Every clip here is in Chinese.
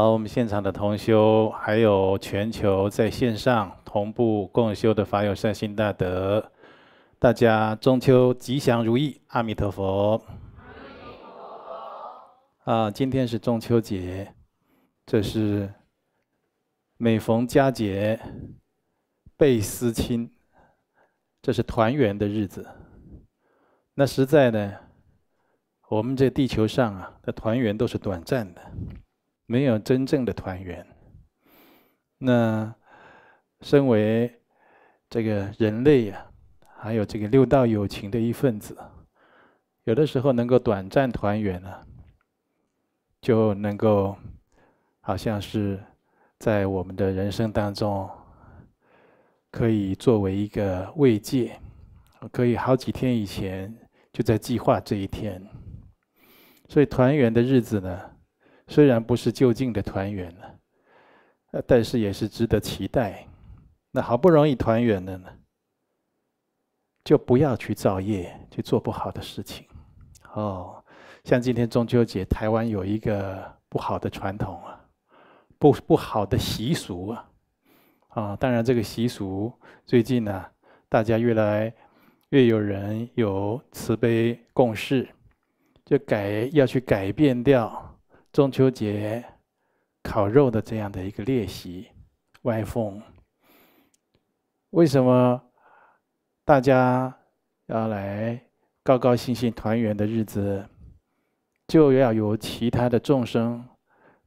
好，我们现场的同修，还有全球在线上同步共修的法友善心大德，大家中秋吉祥如意，阿弥陀佛。啊，今天是中秋节，这是每逢佳节倍思亲，这是团圆的日子。那实在呢，我们这地球上啊的团圆都是短暂的。没有真正的团圆。那身为这个人类呀，还有这个六道友情的一份子，有的时候能够短暂团圆呢，就能够好像是在我们的人生当中可以作为一个慰藉，可以好几天以前就在计划这一天。所以团圆的日子呢？虽然不是就近的团圆了，呃，但是也是值得期待。那好不容易团圆了呢，就不要去造业，去做不好的事情。哦，像今天中秋节，台湾有一个不好的传统啊，不不好的习俗啊。啊，当然这个习俗最近呢，大家越来越有人有慈悲共事，就改要去改变掉。中秋节烤肉的这样的一个练习，外奉。为什么大家要来高高兴兴团圆的日子，就要有其他的众生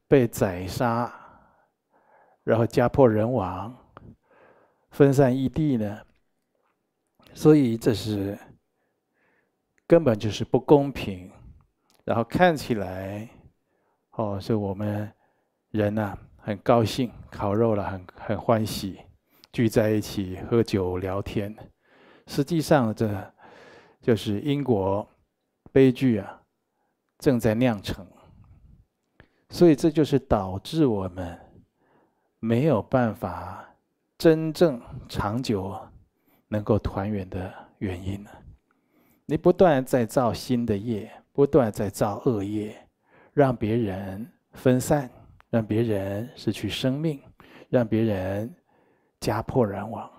被宰杀，然后家破人亡，分散异地呢？所以这是根本就是不公平，然后看起来。哦，是我们人呐，很高兴烤肉了，很很欢喜，聚在一起喝酒聊天。实际上，这就是因果悲剧啊，正在酿成。所以，这就是导致我们没有办法真正长久能够团圆的原因呢。你不断在造新的业，不断在造恶业。让别人分散，让别人失去生命，让别人家破人亡。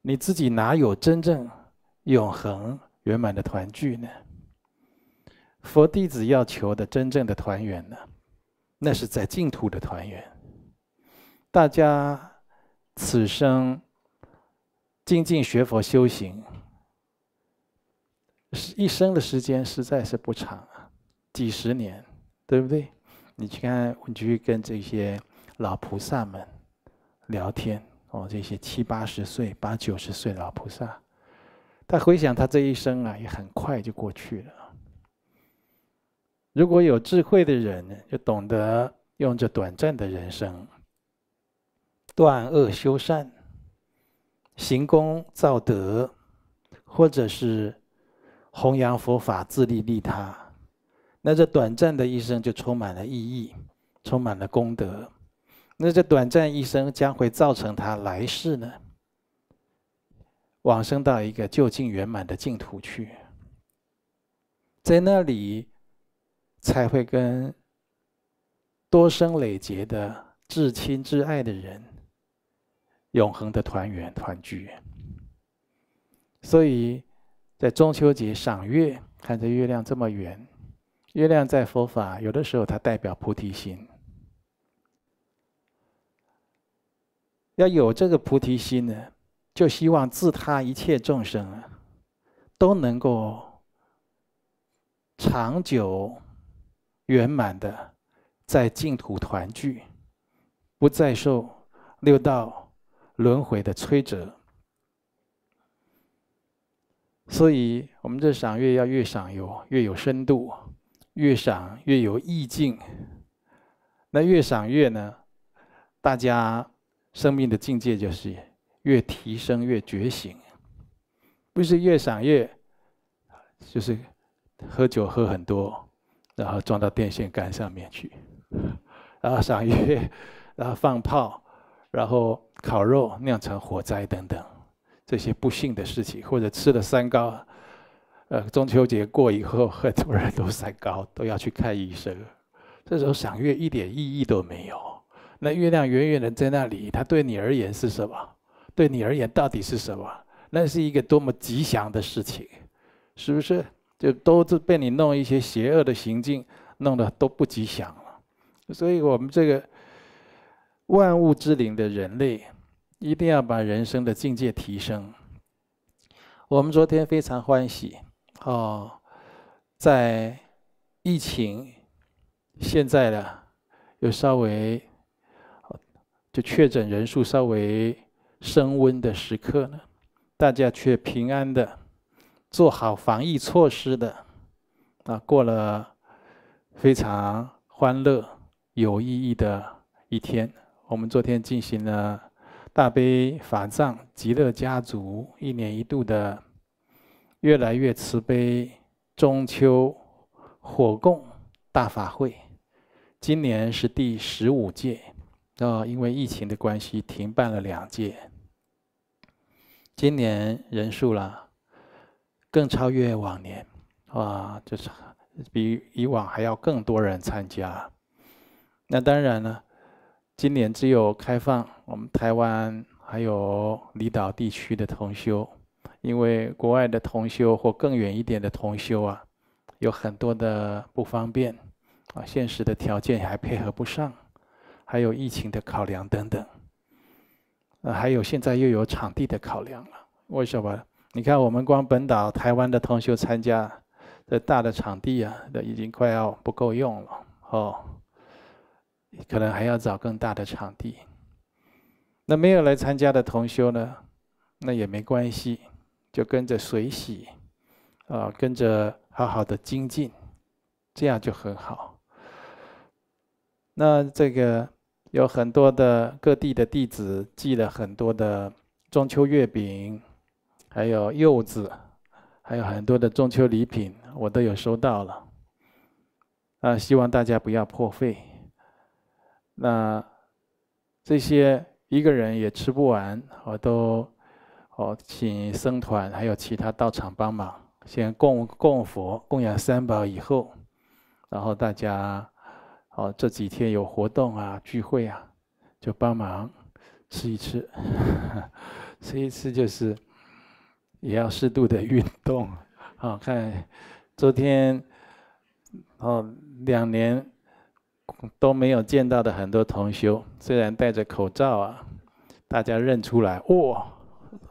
你自己哪有真正永恒圆满的团聚呢？佛弟子要求的真正的团圆呢，那是在净土的团圆。大家此生精进学佛修行，一生的时间实在是不长。几十年，对不对？你去看，你去跟这些老菩萨们聊天哦，这些七八十岁、八九十岁老菩萨，他回想他这一生啊，也很快就过去了。如果有智慧的人，就懂得用这短暂的人生，断恶修善，行功造德，或者是弘扬佛法、自利利他。那这短暂的一生就充满了意义，充满了功德。那这短暂一生将会造成他来世呢，往生到一个究竟圆满的净土去，在那里才会跟多生累劫的至亲至爱的人永恒的团圆团聚。所以在中秋节赏月，看着月亮这么圆。月亮在佛法，有的时候它代表菩提心。要有这个菩提心呢，就希望自他一切众生啊，都能够长久圆满的在净土团聚，不再受六道轮回的摧折。所以，我们这赏月要越赏有越有深度。越赏越有意境，那越赏月呢？大家生命的境界就是越提升越觉醒，不是越赏月就是喝酒喝很多，然后撞到电线杆上面去，然后赏月，然后放炮，然后烤肉酿成火灾等等这些不幸的事情，或者吃了三高。呃，中秋节过以后，很多人都三高，都要去看医生。这时候赏月一点意义都没有。那月亮远远的在那里，它对你而言是什么？对你而言到底是什么？那是一个多么吉祥的事情，是不是？就都被你弄一些邪恶的行径，弄得都不吉祥了。所以我们这个万物之灵的人类，一定要把人生的境界提升。我们昨天非常欢喜。哦，在疫情现在呢，有稍微就确诊人数稍微升温的时刻呢，大家却平安的做好防疫措施的啊，过了非常欢乐有意义的一天。我们昨天进行了大悲法藏极乐家族一年一度的。越来越慈悲，中秋火供大法会，今年是第十五届，啊，因为疫情的关系停办了两届。今年人数啦，更超越往年，啊，就是比以往还要更多人参加。那当然了，今年只有开放我们台湾还有离岛地区的同修。因为国外的同修或更远一点的同修啊，有很多的不方便，啊，现实的条件还配合不上，还有疫情的考量等等，啊，还有现在又有场地的考量了。为什么？你看，我们光本岛台湾的同修参加的大的场地啊，都已经快要不够用了哦，可能还要找更大的场地。那没有来参加的同修呢，那也没关系。就跟着随喜，啊，跟着好好的精进，这样就很好。那这个有很多的各地的弟子寄了很多的中秋月饼，还有柚子，还有很多的中秋礼品，我都有收到了。啊，希望大家不要破费。那这些一个人也吃不完，我都。好，请僧团还有其他道场帮忙，先供供佛、供养三宝以后，然后大家，哦，这几天有活动啊、聚会啊，就帮忙吃一吃，吃一吃就是，也要适度的运动。好看，昨天哦，两年都没有见到的很多同修，虽然戴着口罩啊，大家认出来哇。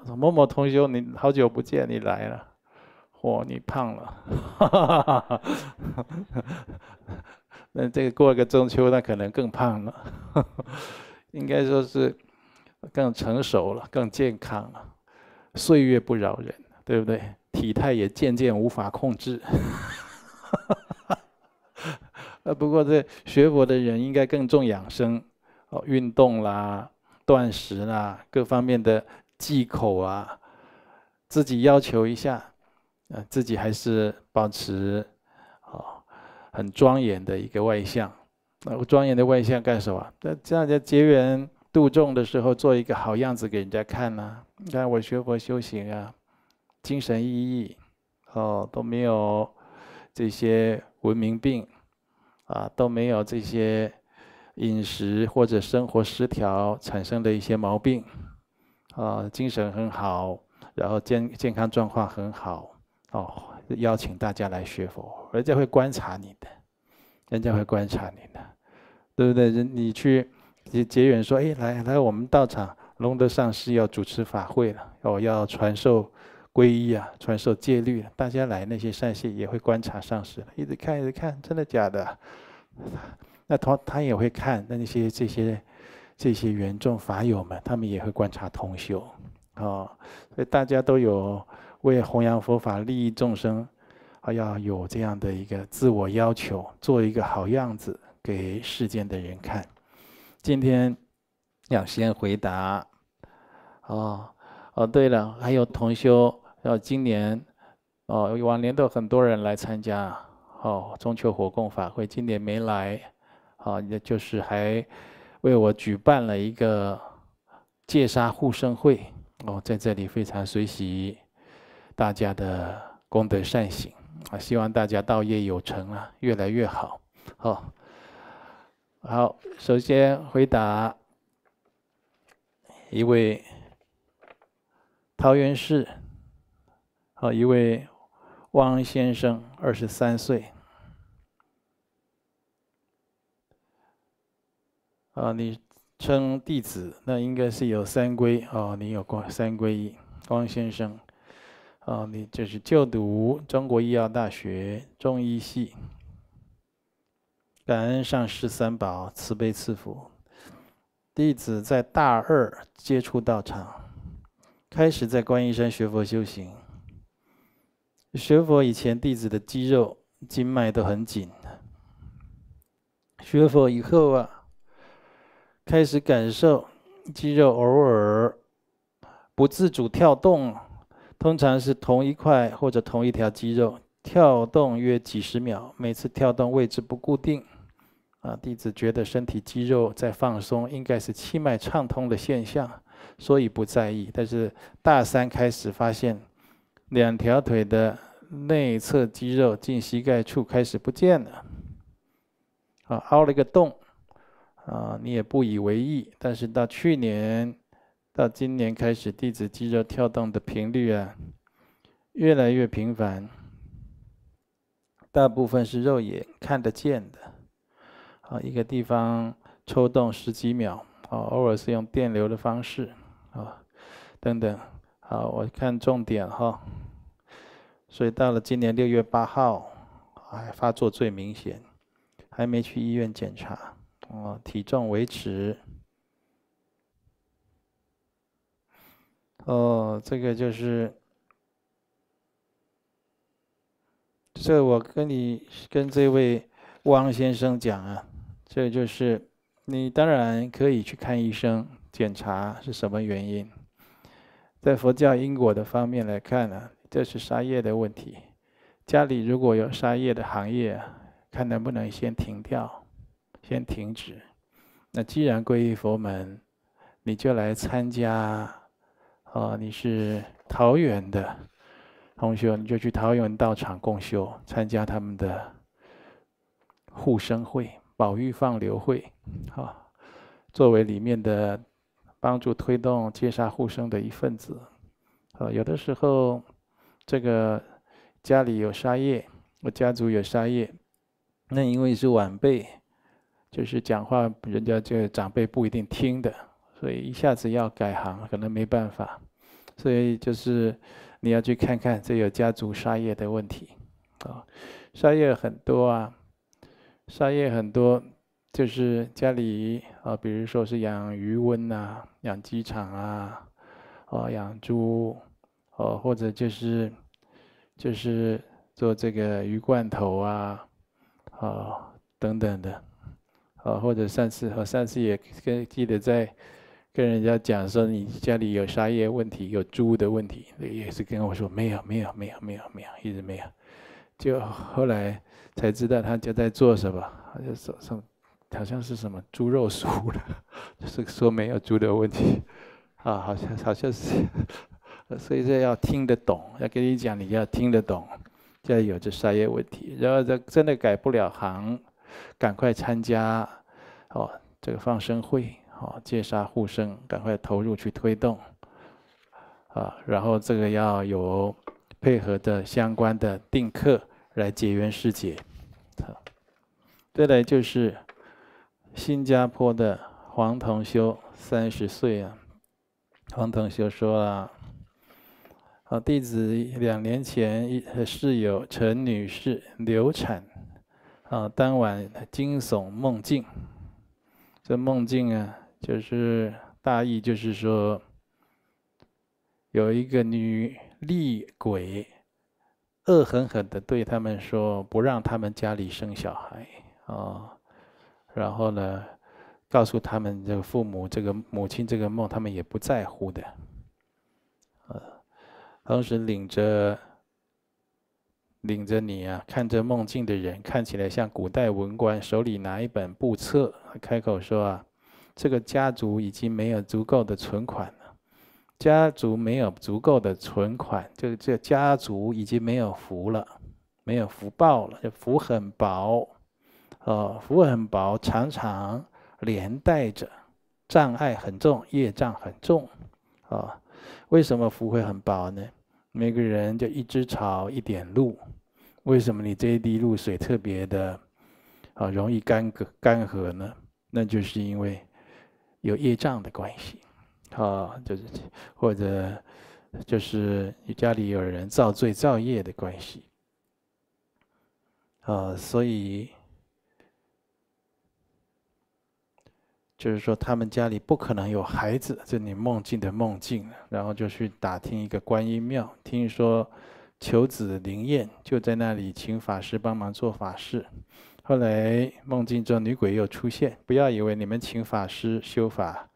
说某某同学，你好久不见，你来了。嚯，你胖了。那这个过个中秋，那可能更胖了。应该说是更成熟了，更健康了。岁月不饶人，对不对？体态也渐渐无法控制。呃，不过这学佛的人应该更重养生，哦，运动啦、断食啦，各方面的。忌口啊，自己要求一下，啊，自己还是保持哦很庄严的一个外向。那庄严的外向干什么？在样在结缘度众的时候，做一个好样子给人家看呐。你看我学佛修行啊，精神奕奕，哦都没有这些文明病啊，都没有这些饮食或者生活失调产生的一些毛病。啊，精神很好，然后健健康状况很好哦，邀请大家来学佛，人家会观察你的，人家会观察你的，对不对？人你去结结缘说，哎，来来，我们道场龙德上师要主持法会了，哦，要传授皈依啊，传授戒律，大家来，那些善信也会观察上师，一直看一直看，真的假的？那他他也会看那那些这些。这些原众法友们，他们也会观察同修，啊，所以大家都有为弘扬佛法、利益众生，啊，要有这样的一个自我要求，做一个好样子给世间的人看。今天要先回答，哦哦，对了，还有同修要今年，哦，往年的很多人来参加，哦，中秋火供法会今年没来，哦，那就是还。为我举办了一个戒杀护生会，哦，在这里非常随喜大家的功德善行啊，希望大家道业有成啊，越来越好，好，好，首先回答一位桃园市哦、一位汪先生，二十三岁。啊，你称弟子，那应该是有三归哦。你有光三皈依，光先生。啊，你就是就读中国医药大学中医系。感恩上师三宝慈悲赐福，弟子在大二接触道场，开始在观音山学佛修行。学佛以前，弟子的肌肉、经脉都很紧。学佛以后啊。开始感受肌肉偶尔不自主跳动，通常是同一块或者同一条肌肉跳动约几十秒，每次跳动位置不固定。啊，弟子觉得身体肌肉在放松，应该是气脉畅通的现象，所以不在意。但是大三开始发现，两条腿的内侧肌肉近膝盖处开始不见了，啊，凹了一个洞。啊，你也不以为意，但是到去年，到今年开始，弟子肌肉跳动的频率啊，越来越频繁。大部分是肉眼看得见的，啊，一个地方抽动十几秒，啊，偶尔是用电流的方式，啊，等等，好，我看重点哈。所以到了今年六月八号，哎，发作最明显，还没去医院检查。哦，体重维持。哦，这个就是，这我跟你跟这位汪先生讲啊，这就是你当然可以去看医生检查是什么原因。在佛教因果的方面来看呢，这是杀业的问题。家里如果有杀业的行业，看能不能先停掉。先停止。那既然皈依佛门，你就来参加。哦，你是桃园的，同学，你就去桃园道场共修，参加他们的护生会、保育放流会，啊，作为里面的帮助推动接杀护生的一份子。啊，有的时候，这个家里有杀业，我家族有杀业，那因为是晚辈。就是讲话，人家就长辈不一定听的，所以一下子要改行可能没办法，所以就是你要去看看，这有家族杀业的问题，啊，杀业很多啊，杀业很多，就是家里啊，比如说是养鱼温啊，养鸡场啊，啊养猪，哦或者就是就是做这个鱼罐头啊，啊等等的。啊，或者上次和上次也跟记得在跟人家讲说，你家里有沙业问题，有猪的问题，也是跟我说没有，没有，没有，没有，没有，一直没有。就后来才知道他家在做什么，好像什么，好像是什么猪肉熟了，就是说没有猪的问题啊，好像好像是，所以说要听得懂，要跟你讲，你要听得懂，里有这沙业问题，然后这真的改不了行。赶快参加哦，这个放生会哦，戒杀护生，赶快投入去推动啊！然后这个要有配合的相关的定课来结缘师姐。再来就是新加坡的黄同修三十岁啊，黄同修说啊，啊，弟子两年前和室友陈女士流产。啊，当晚惊悚梦境，这梦境啊，就是大意就是说，有一个女厉鬼，恶狠狠地对他们说，不让他们家里生小孩啊，然后呢，告诉他们这个父母、这个母亲这个梦，他们也不在乎的，呃，当时领着。领着你啊，看着梦境的人，看起来像古代文官，手里拿一本簿册，开口说啊：“这个家族已经没有足够的存款了，家族没有足够的存款，就这家族已经没有福了，没有福报了，福很薄，哦，福很薄，常常连带着障碍很重，业障很重，啊，为什么福会很薄呢？”每个人就一只草一点露，为什么你这一滴露水特别的啊容易干涸干涸呢？那就是因为有业障的关系，啊，就是或者就是你家里有人造罪造业的关系，啊，所以。就是说，他们家里不可能有孩子。这里梦境的梦境，然后就去打听一个观音庙，听说求子灵验，就在那里请法师帮忙做法事。后来梦境中女鬼又出现，不要以为你们请法师修法，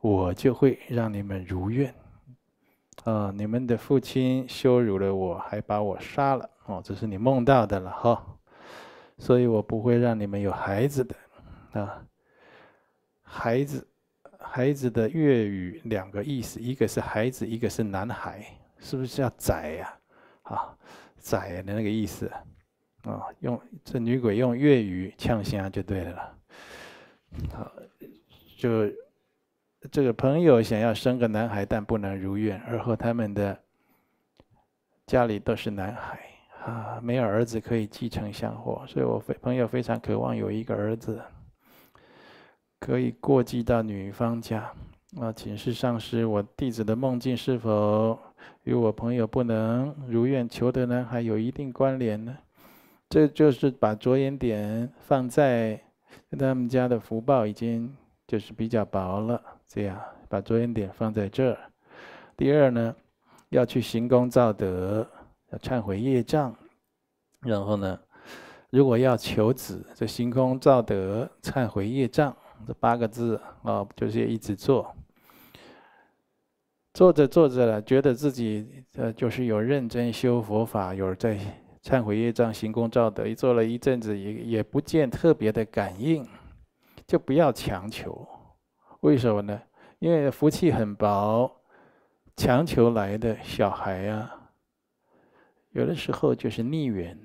我就会让你们如愿。啊，你们的父亲羞辱了我，还把我杀了哦，这是你梦到的了哈。所以我不会让你们有孩子的，啊。孩子，孩子的粤语两个意思，一个是孩子，一个是男孩，是不是叫仔呀？啊，仔的那个意思，啊，用这女鬼用粤语呛啊，就对了。好，就这个朋友想要生个男孩，但不能如愿。而后他们的家里都是男孩，啊，没有儿子可以继承香火，所以我非朋友非常渴望有一个儿子。可以过继到女方家，啊，请示上师，我弟子的梦境是否与我朋友不能如愿求得呢？还有一定关联呢？这就是把着眼点放在他们家的福报已经就是比较薄了，这样把着眼点放在这儿。第二呢，要去行功造德，要忏悔业障，然后呢，如果要求子，这行功造德、忏悔业障。这八个字啊，就是一直做，做着做着了，觉得自己呃，就是有认真修佛法，有在忏悔业障、行功造德。做了一阵子，也也不见特别的感应，就不要强求。为什么呢？因为福气很薄，强求来的小孩啊，有的时候就是逆缘，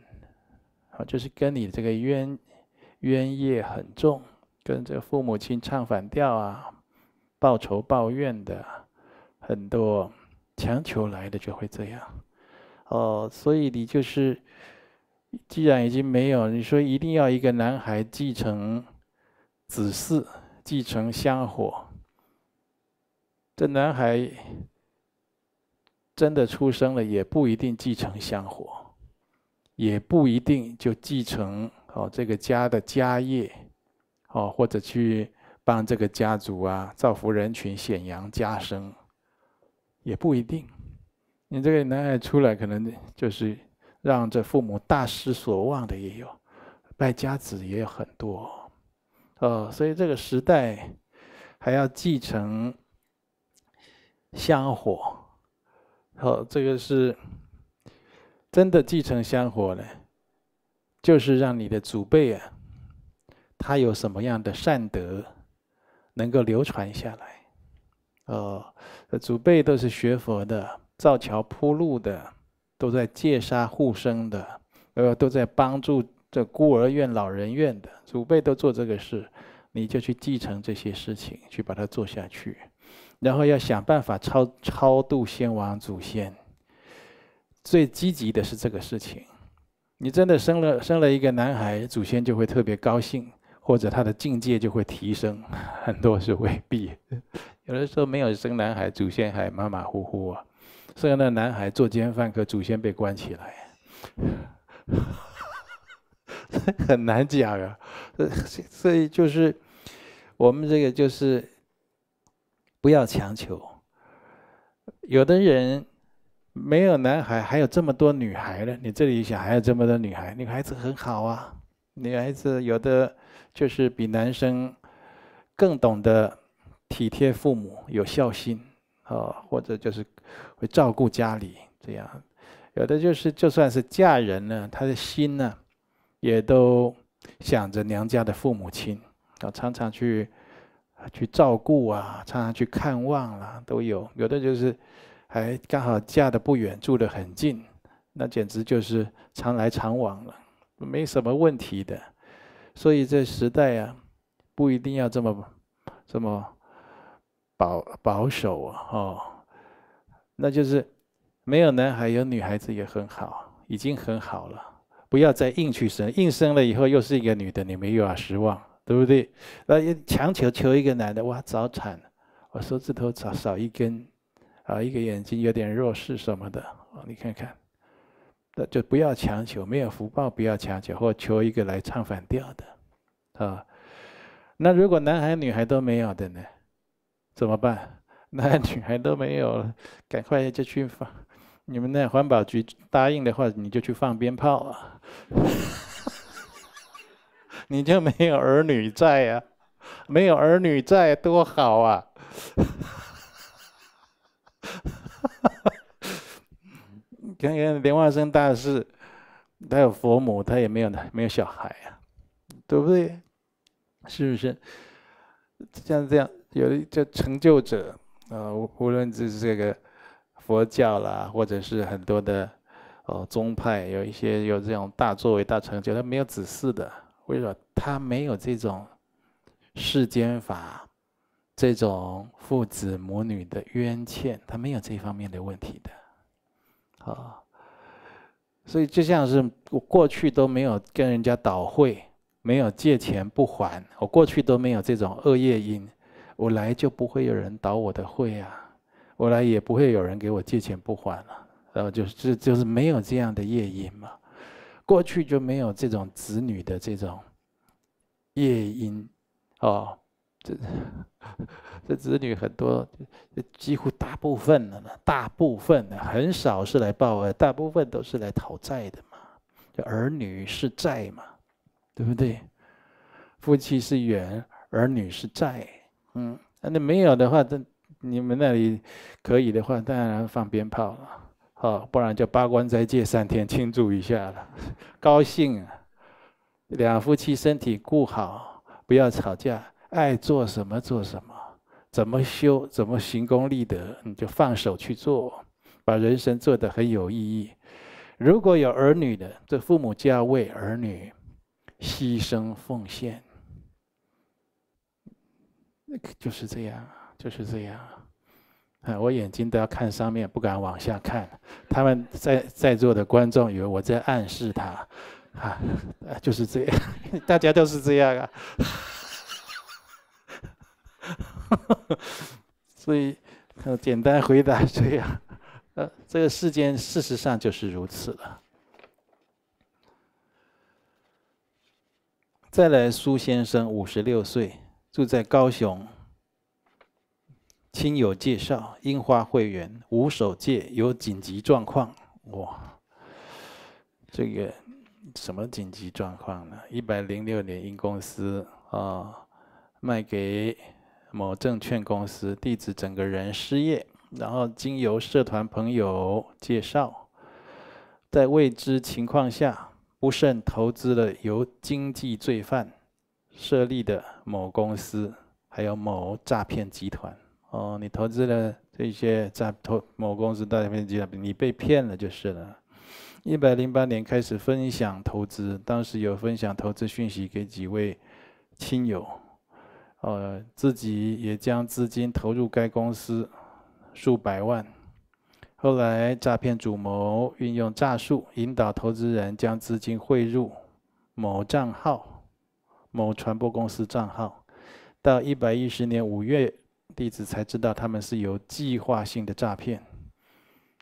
啊，就是跟你这个冤冤业很重。跟这父母亲唱反调啊，报仇报怨的很多，强求来的就会这样。哦，所以你就是，既然已经没有，你说一定要一个男孩继承子嗣、继承香火，这男孩真的出生了，也不一定继承香火，也不一定就继承好这个家的家业。哦，或者去帮这个家族啊，造福人群，显扬家声，也不一定。你这个男孩出来，可能就是让这父母大失所望的也有，败家子也有很多。哦，所以这个时代还要继承香火。好，这个是真的继承香火呢，就是让你的祖辈啊。他有什么样的善德，能够流传下来？哦，祖辈都是学佛的，造桥铺路的，都在戒杀护生的，呃，都在帮助这孤儿院、老人院的。祖辈都做这个事，你就去继承这些事情，去把它做下去。然后要想办法超超度先王祖先。最积极的是这个事情，你真的生了生了一个男孩，祖先就会特别高兴。或者他的境界就会提升，很多是未必。有的时候没有生男孩，祖先还马马虎虎啊。所以那男孩做奸犯科，祖先被关起来，很难讲啊。所以就是我们这个就是不要强求。有的人没有男孩，还有这么多女孩了。你这里想还有这么多女孩，女孩子很好啊。女孩子有的。就是比男生更懂得体贴父母、有孝心啊，或者就是会照顾家里这样。有的就是就算是嫁人了，他的心呢也都想着娘家的父母亲啊，常常去去照顾啊，常常去看望啊，都有。有的就是还刚好嫁的不远，住的很近，那简直就是常来常往了，没什么问题的。所以这时代啊，不一定要这么这么保保守啊，哈，那就是没有男孩有女孩子也很好，已经很好了，不要再硬去生，硬生了以后又是一个女的，你们又要失望，对不对？那强求求一个男的，哇，早产，我手指头少少一根，啊，一个眼睛有点弱视什么的，啊，你看看。那就不要强求，没有福报不要强求，或求一个来唱反调的，啊。那如果男孩女孩都没有的呢？怎么办？那女孩都没有了，赶快就去放。你们那环保局答应的话，你就去放鞭炮啊。你就没有儿女在呀？没有儿女在多好啊！你看，看，莲花生大师，他有佛母，他也没有呢，没有小孩呀，对不对？是不是？像这样，有叫成就者啊，无论这这个佛教啦，或者是很多的哦宗派，有一些有这种大作为、大成就，他没有子嗣的，为什么？他没有这种世间法这种父子母女的冤欠，他没有这方面的问题的。啊，所以就像是我过去都没有跟人家倒会，没有借钱不还，我过去都没有这种恶业因，我来就不会有人倒我的会啊，我来也不会有人给我借钱不还了，然后就是就是没有这样的业因嘛，过去就没有这种子女的这种业因，哦，这。这子女很多，几乎大部分了，大部分的很少是来报恩，大部分都是来讨债的嘛。儿女是债嘛，对不对？夫妻是缘，儿女是债，嗯。那没有的话，这你们那里可以的话，当然放鞭炮了，好，不然就八关斋戒三天庆祝一下了，高兴。两夫妻身体顾好，不要吵架。爱做什么做什么，怎么修怎么行功立德，你就放手去做，把人生做得很有意义。如果有儿女的，这父母就要为儿女牺牲奉献，就是这样，就是这样。啊，我眼睛都要看上面，不敢往下看。他们在在座的观众以为我在暗示他，啊，就是这样，大家都是这样啊。所以，简单回答这样，呃，这个世间事实上就是如此了。再来，苏先生五十六岁，住在高雄，亲友介绍樱花会员无手届，有紧急状况哇！这个什么紧急状况呢？一百零六年因公司啊卖给。某证券公司地址，整个人失业，然后经由社团朋友介绍，在未知情况下不慎投资了由经济罪犯设立的某公司，还有某诈骗集团。哦，你投资了这些诈投某公司诈骗集团，你被骗了就是了。一百零八年开始分享投资，当时有分享投资讯息给几位亲友。呃，自己也将资金投入该公司数百万，后来诈骗主谋运用诈术引导投资人将资金汇入某账号、某传播公司账号。到一百一十年五月，弟子才知道他们是有计划性的诈骗。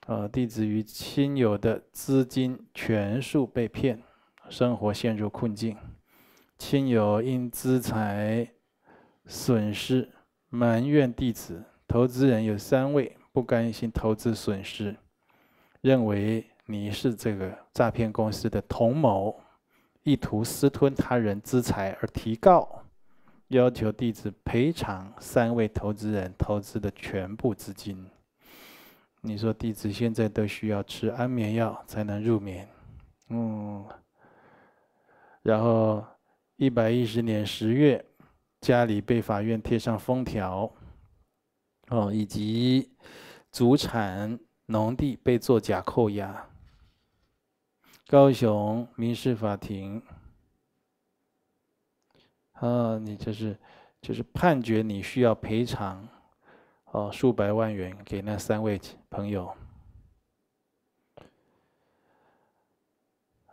呃，弟子与亲友的资金全数被骗，生活陷入困境，亲友因资财。损失埋怨弟子，投资人有三位不甘心投资损失，认为你是这个诈骗公司的同谋，意图私吞他人资财而提告，要求弟子赔偿三位投资人投资的全部资金。你说弟子现在都需要吃安眠药才能入眠，嗯，然后一百一十年十月。家里被法院贴上封条，哦，以及祖产农地被作假扣押。高雄民事法庭，啊，你这是，就是判决你需要赔偿，哦，数百万元给那三位朋友。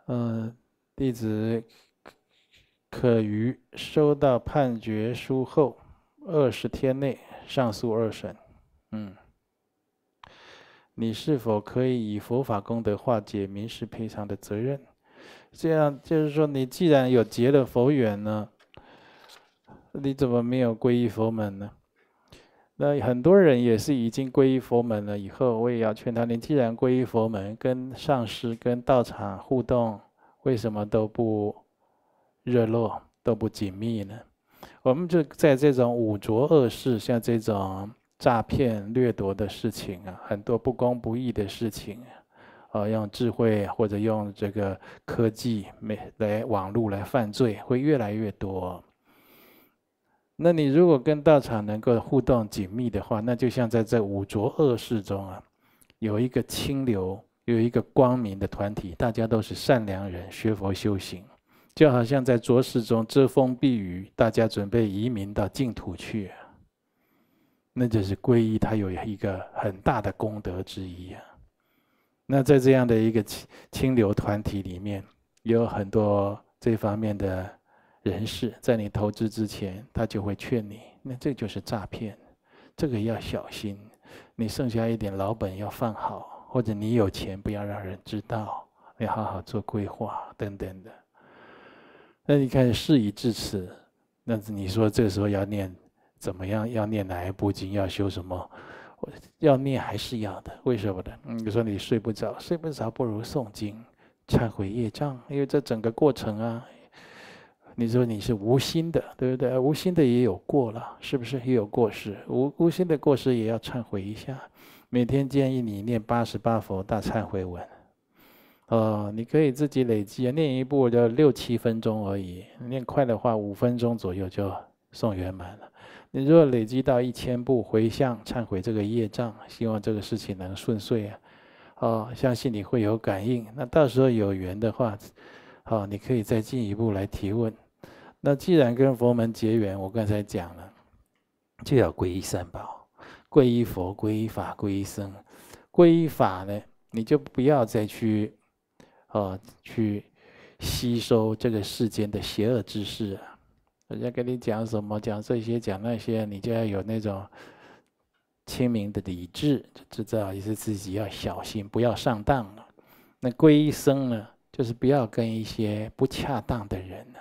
嗯，地址。可于收到判决书后二十天内上诉二审。嗯，你是否可以以佛法功德化解民事赔偿的责任？这样就是说，你既然有结了佛缘呢，你怎么没有皈依佛门呢？那很多人也是已经皈依佛门了，以后我也要劝他：，你既然皈依佛门，跟上师、跟道场互动，为什么都不？热络都不紧密呢，我们就在这种五浊恶世，像这种诈骗、掠夺的事情啊，很多不公不义的事情，啊，用智慧或者用这个科技、没来网络来犯罪会越来越多。那你如果跟道场能够互动紧密的话，那就像在这五浊恶世中啊，有一个清流，有一个光明的团体，大家都是善良人，学佛修行。就好像在浊世中遮风避雨，大家准备移民到净土去，那就是皈依，它有一个很大的功德之一啊。那在这样的一个清流团体里面，有很多这方面的人士，在你投资之前，他就会劝你，那这就是诈骗，这个要小心。你剩下一点老本要放好，或者你有钱不要让人知道，你好好做规划等等的。那你看事已至此，那你说这时候要念怎么样？要念哪一部经？要修什么？要念还是要的？为什么呢？你说你睡不着，睡不着不如诵经，忏悔业障。因为这整个过程啊，你说你是无心的，对不对？无心的也有过了，是不是也有过失？无无心的过失也要忏悔一下。每天建议你念八十八佛大忏悔文。哦，你可以自己累积啊，念一步就六七分钟而已，念快的话五分钟左右就送圆满了。你如果累积到一千步回向忏悔这个业障，希望这个事情能顺遂啊！哦，相信你会有感应。那到时候有缘的话，好，你可以再进一步来提问。那既然跟佛门结缘，我刚才讲了，就要皈依三宝，皈依佛、皈依法、皈依僧。皈依法呢，你就不要再去。啊，去吸收这个世间的邪恶之事，人家跟你讲什么，讲这些，讲那些，你就要有那种清明的理智，知道意思自己要小心，不要上当了。那皈依僧呢，就是不要跟一些不恰当的人呢，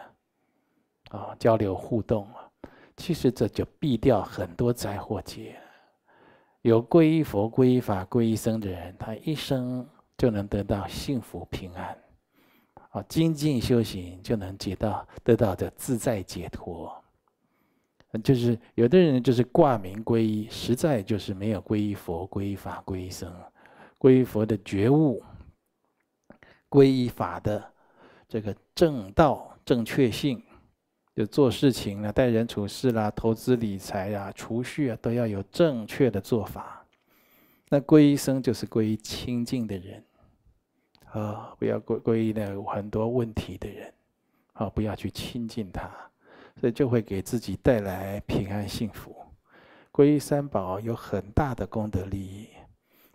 啊，交流互动啊，其实这就避掉很多灾祸劫。有皈依佛、皈依法、皈依僧的人，他一生。就能得到幸福平安，啊，精进修行就能解到得到的自在解脱。就是有的人就是挂名皈依，实在就是没有皈依佛、皈依法、皈依僧，皈依佛的觉悟，皈依法的这个正道正确性，就做事情啦、待人处事啦、投资理财呀、储蓄啊，都要有正确的做法。那皈依僧就是皈依清净的人，啊，不要皈皈依那很多问题的人，啊，不要去亲近他，所以就会给自己带来平安幸福。皈依三宝有很大的功德利益，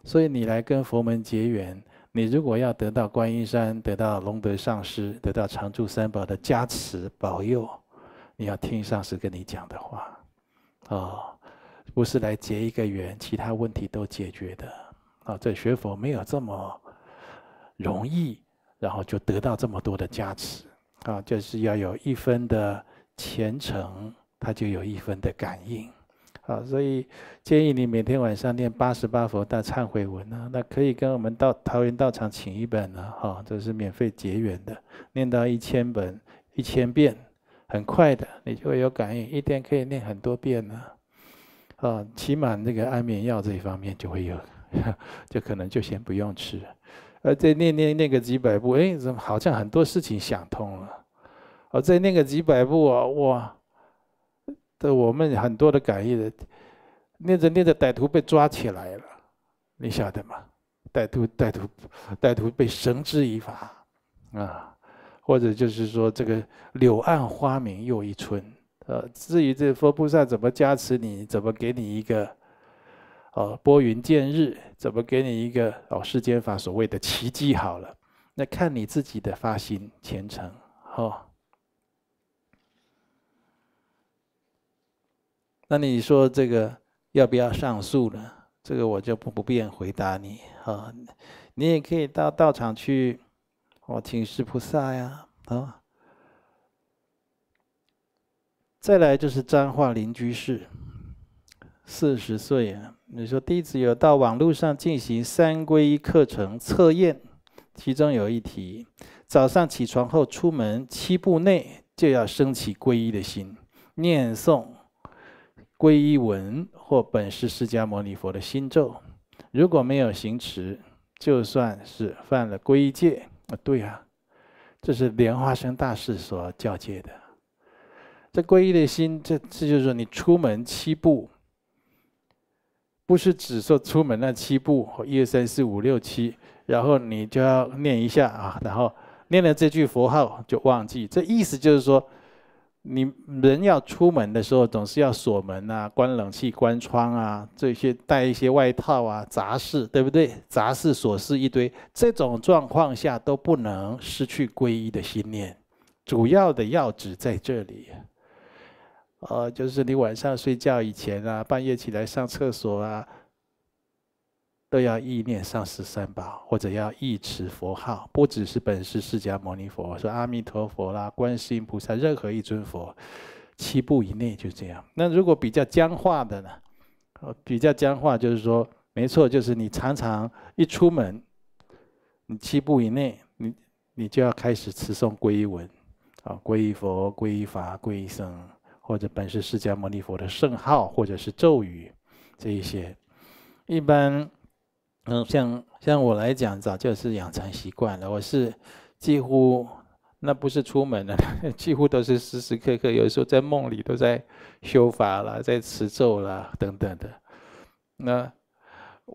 所以你来跟佛门结缘，你如果要得到观音山、得到龙德上师、得到常住三宝的加持保佑，你要听上师跟你讲的话，哦。不是来结一个缘，其他问题都解决的啊！这学佛没有这么容易，然后就得到这么多的加持啊！就是要有一分的虔诚，他就有一分的感应啊！所以建议你每天晚上念八十八佛大忏悔文啊，那可以跟我们到桃园道场请一本啊，哈，这是免费结缘的。念到一千本、一千遍，很快的，你就会有感应。一天可以念很多遍呢。啊，起码那个安眠药这一方面就会有，就可能就先不用吃，而在念念念个几百步，哎，怎么好像很多事情想通了？哦，在念个几百步啊，哇！的我们很多的感应的，念着念着，歹徒被抓起来了，你晓得吗？歹徒，歹徒，歹徒被绳之以法，啊，或者就是说这个柳暗花明又一村。呃，至于这佛菩萨怎么加持你，怎么给你一个哦拨云见日，怎么给你一个哦世间法所谓的奇迹好了，那看你自己的发心虔诚哈。那你说这个要不要上诉呢？这个我就不不便回答你啊，你也可以到道场去哦，请示菩萨呀啊。再来就是彰化林居士，四十岁啊。你说弟子有到网络上进行三皈依课程测验，其中有一题：早上起床后出门七步内就要升起皈依的心，念诵皈依文或本是释迦牟尼佛的心咒。如果没有行持，就算是犯了皈依戒啊。对啊，这是莲花生大师所教戒的。这皈依的心，这这就是说，你出门七步，不是只说出门那七步，一二三四五六七，然后你就要念一下啊，然后念了这句佛号就忘记。这意思就是说，你人要出门的时候，总是要锁门啊，关冷气、关窗啊，这些带一些外套啊、杂事，对不对？杂事琐事一堆，这种状况下都不能失去皈依的信念。主要的要旨在这里。呃，就是你晚上睡觉以前啊，半夜起来上厕所啊，都要意念上十三宝，或者要一持佛号，不只是本师释迦牟尼佛，说阿弥陀佛啦、观世音菩萨，任何一尊佛，七步以内就这样。那如果比较僵化的呢？比较僵化就是说，没错，就是你常常一出门，你七步以内，你你就要开始持诵皈依文啊，皈依佛、皈依法、皈依僧。或者本是释迦牟尼佛的圣号，或者是咒语，这一些，一般，嗯，像像我来讲，早就是养成习惯了。我是几乎那不是出门了，几乎都是时时刻刻，有时候在梦里都在修法了，在持咒了等等的。那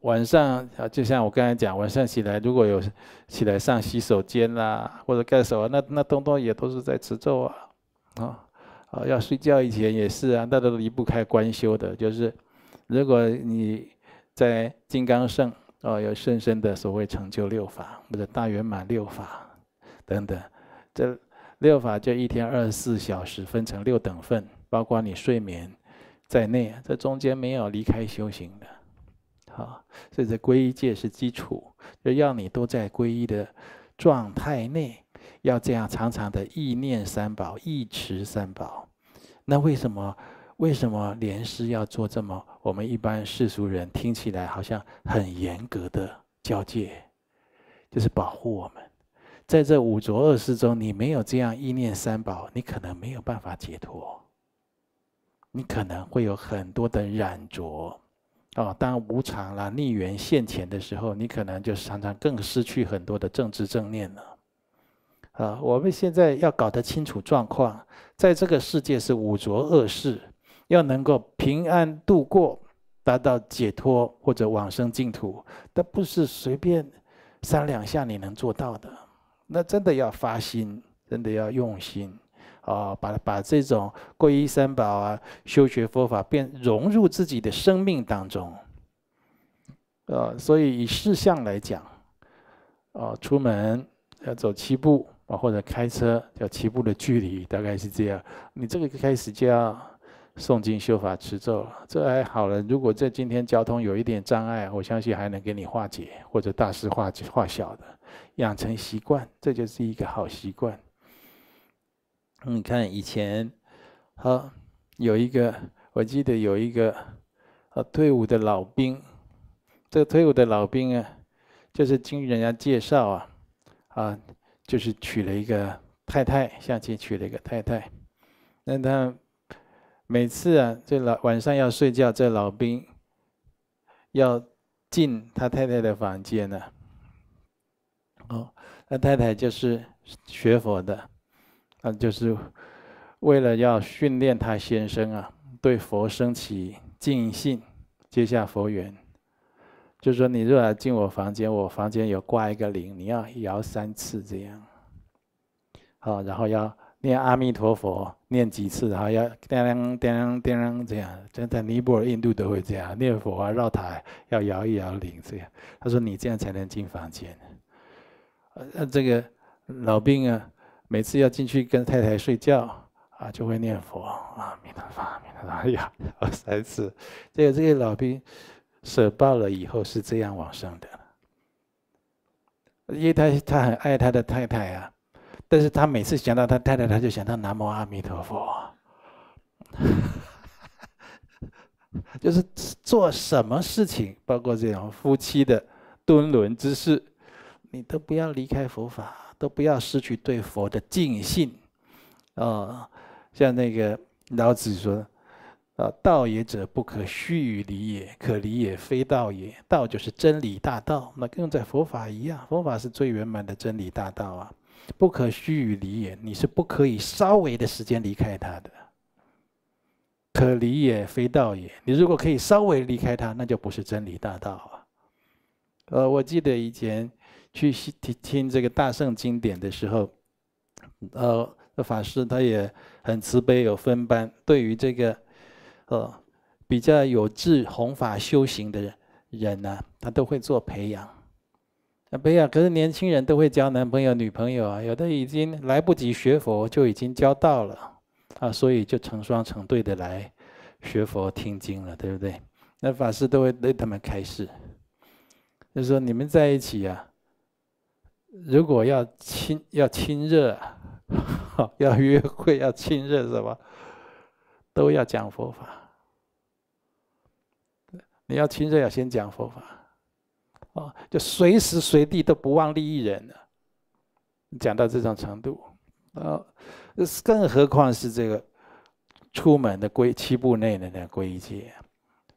晚上啊，就像我刚才讲，晚上起来如果有起来上洗手间啦，或者干什么，那那东东也都是在持咒啊，啊。啊，要睡觉以前也是啊，大家都离不开观修的。就是如果你在金刚圣哦，有深深的所谓成就六法或者大圆满六法等等，这六法就一天二十四小时分成六等份，包括你睡眠在内，这中间没有离开修行的。好，所这皈依戒是基础，就要你都在皈依的状态内。要这样常常的意念三宝、意持三宝，那为什么？为什么莲师要做这么？我们一般世俗人听起来好像很严格的交界，就是保护我们。在这五浊恶世中，你没有这样意念三宝，你可能没有办法解脱。你可能会有很多的染浊哦。当无常啦、逆缘现前的时候，你可能就常常更失去很多的正知正念了。啊，我们现在要搞得清楚状况，在这个世界是五浊恶世，要能够平安度过，达到解脱或者往生净土，那不是随便三两下你能做到的，那真的要发心，真的要用心，啊，把把这种皈依三宝啊、修学佛法，变融入自己的生命当中，呃，所以以事项来讲，啊，出门。要走七步啊，或者开车，要七步的距离，大概是这样。你这个一开始就要诵经修法持咒，了，这还好了。如果这今天交通有一点障碍，我相信还能给你化解，或者大事化化小的。养成习惯，这就是一个好习惯。你看以前，好，有一个我记得有一个呃，退伍的老兵，这个退伍的老兵啊，就是经人家介绍啊。啊，就是娶了一个太太，向前娶了一个太太。那他每次啊，这老晚上要睡觉，这老兵要进他太太的房间呢。哦，那太太就是学佛的，啊，就是为了要训练他先生啊，对佛生起敬信，接下佛缘。就说你若要进我房间，我房间有挂一个铃，你要摇三次这样，好，然后要念阿弥陀佛念几次，然后要叮当叮当叮当这样，真在尼泊尔、印度都会这样，念佛啊，绕塔要摇一摇铃这样。他说你这样才能进房间。呃，这个老兵啊，每次要进去跟太太睡觉啊，就会念佛，阿弥陀佛，阿弥陀佛，摇三次。这个这个老兵。舍报了以后是这样往上的，因为他他很爱他的太太啊，但是他每次想到他太太，他就想到南无阿弥陀佛，就是做什么事情，包括这种夫妻的敦伦之事，你都不要离开佛法，都不要失去对佛的敬信，哦，像那个老子说。啊！道也者，不可虚与离也；可离也，非道也。道就是真理大道，那跟在佛法一样，佛法是最圆满的真理大道啊！不可虚与离也，你是不可以稍微的时间离开它的。可离也非道也，你如果可以稍微离开它，那就不是真理大道啊！呃，我记得以前去听这个大圣经典的时候，呃，法师他也很慈悲，有分班，对于这个。哦，比较有志弘法修行的人呢，他都会做培养。那培养可是年轻人都会交男朋友、女朋友啊，有的已经来不及学佛，就已经交到了啊，所以就成双成对的来学佛听经了，对不对？那法师都会对他们开示，就说你们在一起呀，如果要亲要亲热，要约会要亲热是吧？都要讲佛法，你要亲热要先讲佛法，哦，就随时随地都不忘利益人呢。讲到这种程度，啊，更何况是这个出门的规七步内的那规戒，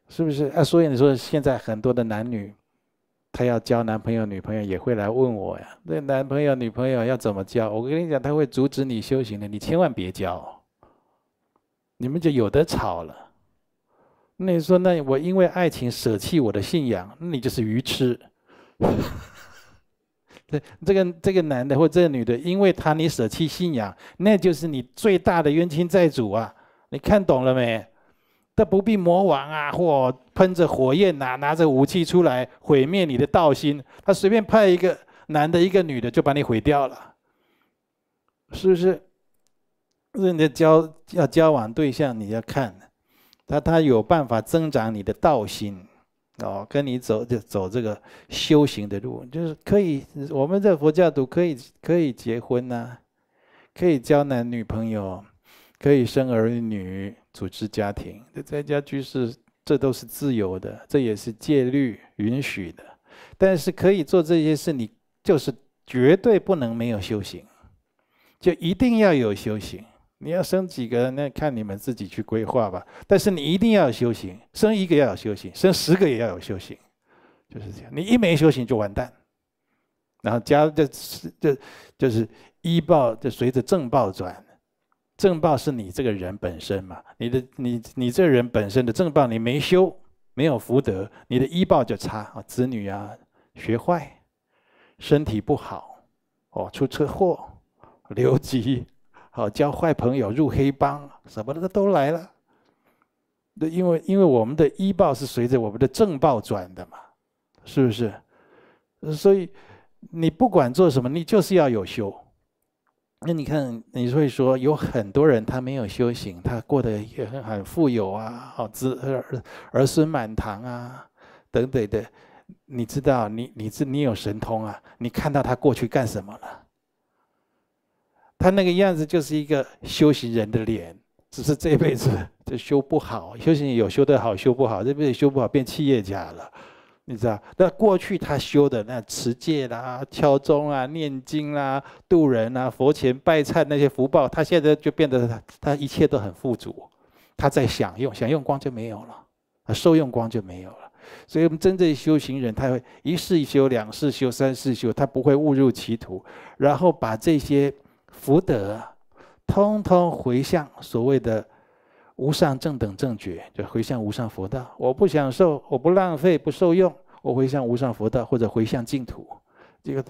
是不是啊？所以你说现在很多的男女，他要交男朋友、女朋友也会来问我呀，那男朋友、女朋友要怎么交？我跟你讲，他会阻止你修行的，你千万别交。你们就有的吵了。那你说，那我因为爱情舍弃我的信仰，那你就是愚痴。对，这个这个男的或这个女的，因为他你舍弃信仰，那就是你最大的冤亲债主啊！你看懂了没？他不必魔王啊，或喷着火焰啊，拿着武器出来毁灭你的道心。他随便派一个男的，一个女的，就把你毁掉了。是不是？人的交要交往对象，你要看他，他有办法增长你的道心哦，跟你走就走这个修行的路，就是可以。我们在佛教徒可以可以结婚呐，可以交男女朋友，可以生儿女，组织家庭，在家居士这都是自由的，这也是戒律允许的。但是可以做这些事，你就是绝对不能没有修行，就一定要有修行。你要生几个？那看你们自己去规划吧。但是你一定要有修行，生一个要有修行，生十个也要有修行，就是这样。你一没修行就完蛋。然后，加这是这，就是医报就随着正报转，正报是你这个人本身嘛。你的你你这人本身的正报你没修，没有福德，你的医报就差啊，子女啊学坏，身体不好，哦出车祸，留级。好，交坏朋友，入黑帮，什么的都来了。那因为，因为我们的医报是随着我们的政报转的嘛，是不是？所以你不管做什么，你就是要有修。那你看，你会说有很多人他没有修行，他过得也很很富有啊，好子儿儿孙满堂啊，等等的。你知道，你你这你有神通啊？你看到他过去干什么了？他那个样子就是一个修行人的脸，只是这辈子 就修不好。修行有修得好，修不好，这辈子修不好变企业家了，你知道？那过去他修的那持戒啦、敲钟啊、念经啦、度人啊、佛前拜忏那些福报，他现在就变得他他一切都很富足，他在享用，享用光就没有了，受用光就没有了。所以我们真正修行人，他会一世一修，两世修，三世修，他不会误入歧途，然后把这些。福德，通通回向所谓的无上正等正觉，就回向无上佛道。我不享受，我不浪费，不受用，我回向无上佛道，或者回向净土，这个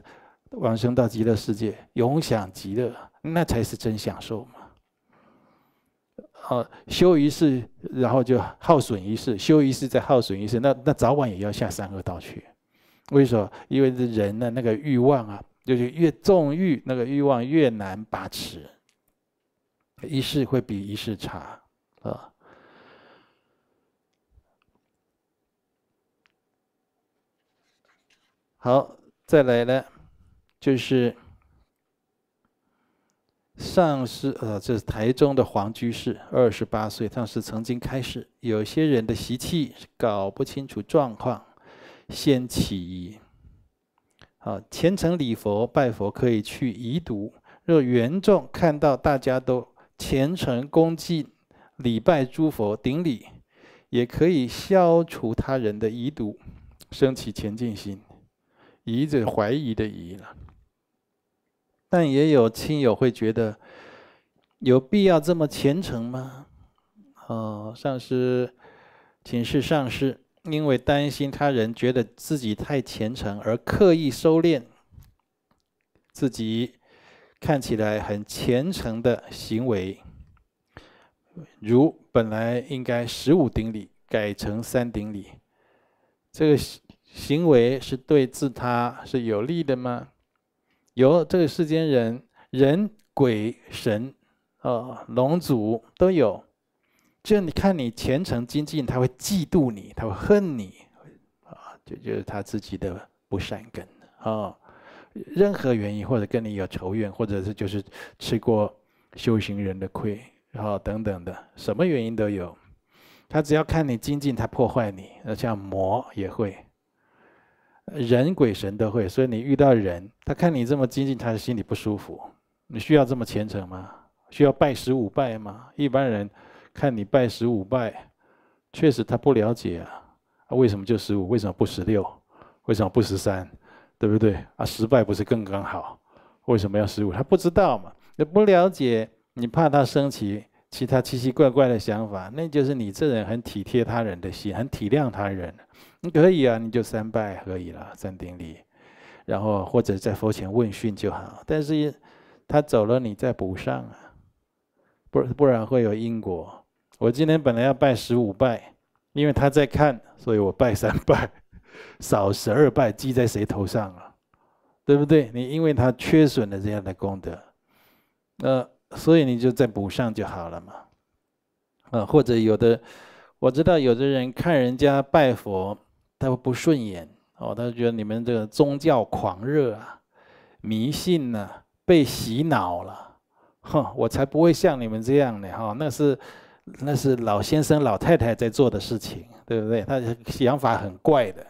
往生到极乐世界，永享极乐，那才是真享受嘛。好，修一世，然后就耗损一世；，修一世，再耗损一世，那那早晚也要下三恶道去。为什么？因为这人的那个欲望啊。就是越纵欲，那个欲望越难把持，一世会比一世差啊。好，再来呢，就是上师，呃，这是台中的黄居士，二十八岁，上师曾经开示，有些人的习气搞不清楚状况，先起疑。啊，虔诚礼佛拜佛可以去疑毒。若缘众看到大家都虔诚恭敬礼拜诸佛顶礼，也可以消除他人的疑毒，升起前进心。疑者怀疑的疑了。但也有亲友会觉得，有必要这么虔诚吗？哦，上师，请示上师。因为担心他人觉得自己太虔诚而刻意收敛，自己看起来很虔诚的行为，如本来应该十五顶礼改成三顶礼，这个行为是对自他是有利的吗？有，这个世间人、人、鬼、神，呃，龙族都有。就你看你虔诚精进，他会嫉妒你，他会恨你，啊，这就是他自己的不善根啊。任何原因或者跟你有仇怨，或者是就是吃过修行人的亏，然后等等的，什么原因都有。他只要看你精进，他破坏你。那像魔也会，人鬼神都会。所以你遇到人，他看你这么精进，他的心里不舒服。你需要这么虔诚吗？需要拜十五拜吗？一般人。看你拜十五拜，确实他不了解啊，为什么就十五？为什么不十六？为什么不十三？对不对？啊，十拜不是刚刚好？为什么要十五？他不知道嘛？你不了解，你怕他生起其他奇奇怪怪的想法，那就是你这人很体贴他人的心，很体谅他人。你可以啊，你就三拜可以了，三顶礼，然后或者在佛前问讯就好。但是他走了，你再补上啊，不不然会有因果。我今天本来要拜十五拜，因为他在看，所以我拜三拜，少十二拜，记在谁头上啊？对不对？你因为他缺损了这样的功德，呃，所以你就再补上就好了嘛。嗯，或者有的，我知道有的人看人家拜佛，他会不顺眼哦，他觉得你们这个宗教狂热啊，迷信呢，被洗脑了，哼，我才不会像你们这样呢！哈，那是。那是老先生、老太太在做的事情，对不对？他想法很怪的。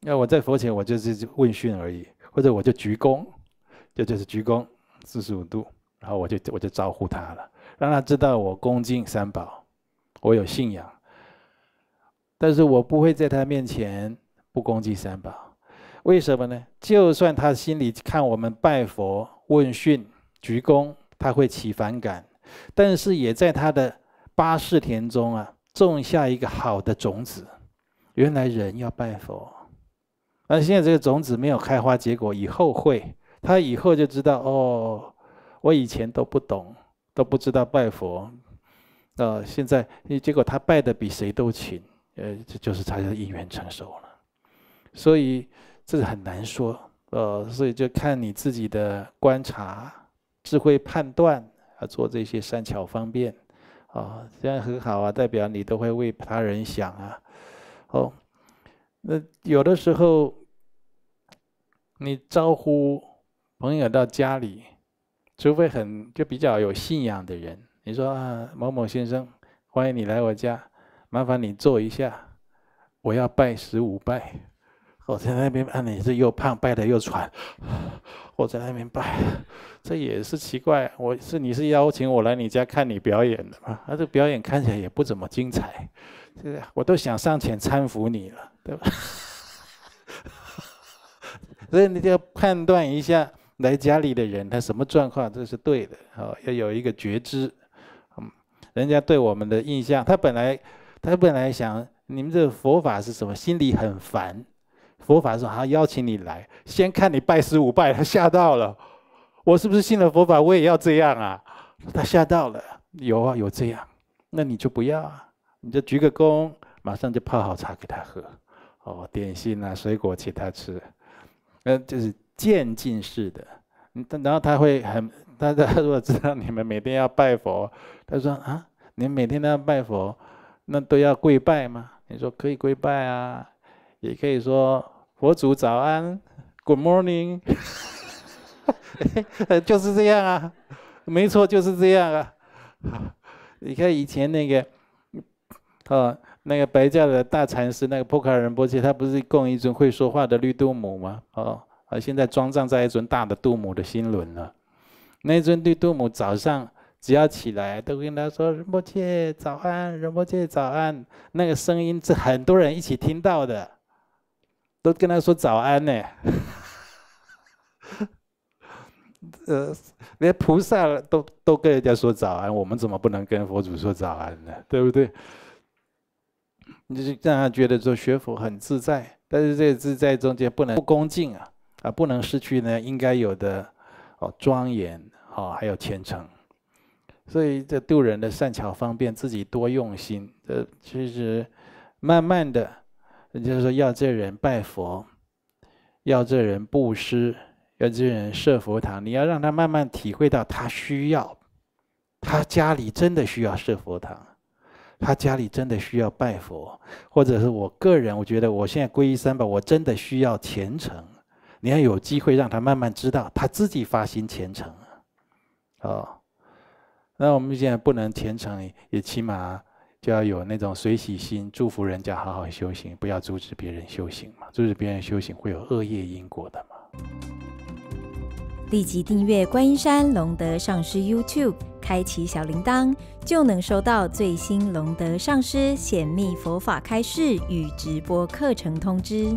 那我在佛前，我就是问讯而已，或者我就鞠躬，就就是鞠躬四十五度，然后我就我就招呼他了，让他知道我恭敬三宝，我有信仰。但是我不会在他面前不恭敬三宝，为什么呢？就算他心里看我们拜佛、问讯、鞠躬，他会起反感，但是也在他的。八世田中啊，种下一个好的种子。原来人要拜佛，那现在这个种子没有开花结果，以后会他以后就知道哦，我以前都不懂，都不知道拜佛。呃，现在你结果他拜的比谁都勤，呃，这就是他的因缘成熟了。所以这个很难说，呃，所以就看你自己的观察、智慧判断啊，做这些善巧方便。哦，这样很好啊，代表你都会为他人想啊。哦，那有的时候，你招呼朋友到家里，除非很就比较有信仰的人，你说啊某某先生，欢迎你来我家，麻烦你坐一下，我要拜十五拜。我在那边啊，你是又胖拜的又喘。我在那边拜，这也是奇怪。我是你是邀请我来你家看你表演的嘛？啊，这表演看起来也不怎么精彩，是不我都想上前搀扶你了，对吧？所以你就要判断一下来家里的人他什么状况，这是对的。好，要有一个觉知。嗯，人家对我们的印象，他本来他本来想你们这佛法是什么，心里很烦。佛法说啊，邀请你来，先看你拜十五拜，他吓到了。我是不是信了佛法，我也要这样啊？他吓到了，有啊，有这样，那你就不要，啊，你就鞠个躬，马上就泡好茶给他喝，哦，点心啊，水果请他吃，嗯，就是渐进式的。你，然后他会很，他他如果知道你们每天要拜佛，他说啊，你们每天都要拜佛，那都要跪拜吗？你说可以跪拜啊，也可以说。佛祖早安，Good morning，就是这样啊，没错，就是这样啊。好，你看以前那个，哦，那个白教的大禅师，那个破卡仁波切，他不是供一尊会说话的绿度母吗？哦，啊，现在装藏在一尊大的度母的心轮了。那尊绿度母早上只要起来，都跟他说仁波切早安，仁波切早安。那个声音是很多人一起听到的。都跟他说早安呢，呃，连菩萨都都跟人家说早安，我们怎么不能跟佛祖说早安呢？对不对？你就让他觉得说学佛很自在，但是这个自在中间不能不恭敬啊，啊，不能失去呢应该有的哦庄严，哦，还有虔诚，所以这渡人的善巧方便，自己多用心。这其实慢慢的。就是说，要这人拜佛，要这人布施，要这人设佛堂。你要让他慢慢体会到，他需要，他家里真的需要设佛堂，他家里真的需要拜佛，或者是我个人，我觉得我现在皈依三宝，我真的需要虔诚。你要有机会让他慢慢知道，他自己发心虔诚，哦，那我们现在不能虔诚，也起码。就要有那种随喜心，祝福人家好好修行，不要阻止别人修行嘛。阻止别人修行会有恶业因果的嘛。立即订阅观音山龙德上师 YouTube，开启小铃铛，就能收到最新龙德上师显密佛法开示与直播课程通知。